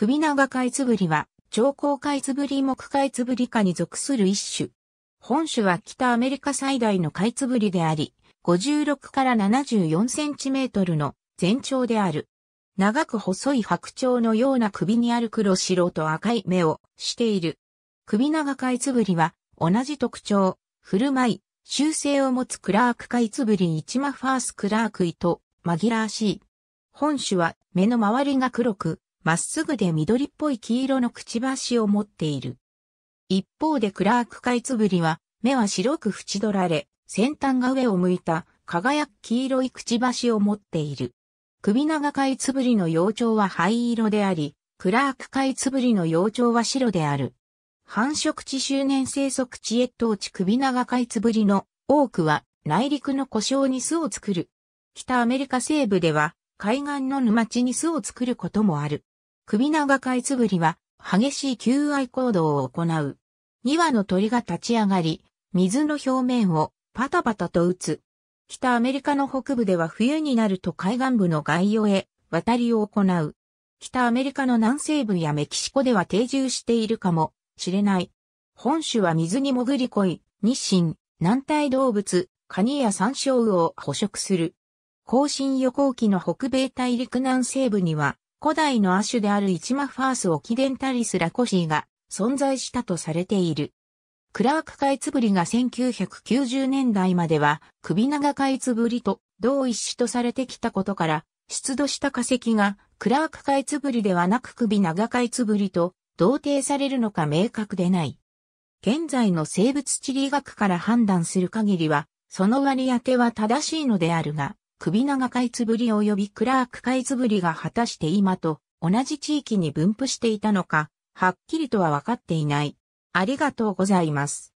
首長カイツブリは、長江カイツブリ木カイツブリ科に属する一種。本種は北アメリカ最大のカイツブリであり、56から74センチメートルの全長である。長く細い白鳥のような首にある黒白と赤い目をしている。首長カイツブリは同じ特徴、振る舞い、習性を持つクラークカイツブリ一マファースクラークイと紛らわしい。本種は目の周りが黒く、まっすぐで緑っぽい黄色のくちばしを持っている。一方でクラークカイツブリは、目は白く縁取られ、先端が上を向いた輝く黄色いくちばしを持っている。首長カイツブリの幼鳥は灰色であり、クラークカイツブリの幼鳥は白である。繁殖地周年生息地越冬地首長カイツブリの多くは内陸の故障に巣を作る。北アメリカ西部では海岸の沼地に巣を作ることもある。首長かいつぶりは、激しい求愛行動を行う。2羽の鳥が立ち上がり、水の表面をパタパタと打つ。北アメリカの北部では冬になると海岸部の外洋へ渡りを行う。北アメリカの南西部やメキシコでは定住しているかもしれない。本種は水に潜りこい、日清、軟体動物、カニや山椒魚を捕食する。更新予行期の北米大陸南西部には古代の亜種であるイチマファース・オキデンタリス・ラコシーが存在したとされている。クラークカイツブリが1990年代までは首長カイツブリと同一種とされてきたことから、出土した化石がクラークカイツブリではなく首長カイツブリと同定されるのか明確でない。現在の生物地理学から判断する限りは、その割り当ては正しいのであるが、首長カイツブリ及びクラークカイツブリが果たして今と同じ地域に分布していたのか、はっきりとはわかっていない。ありがとうございます。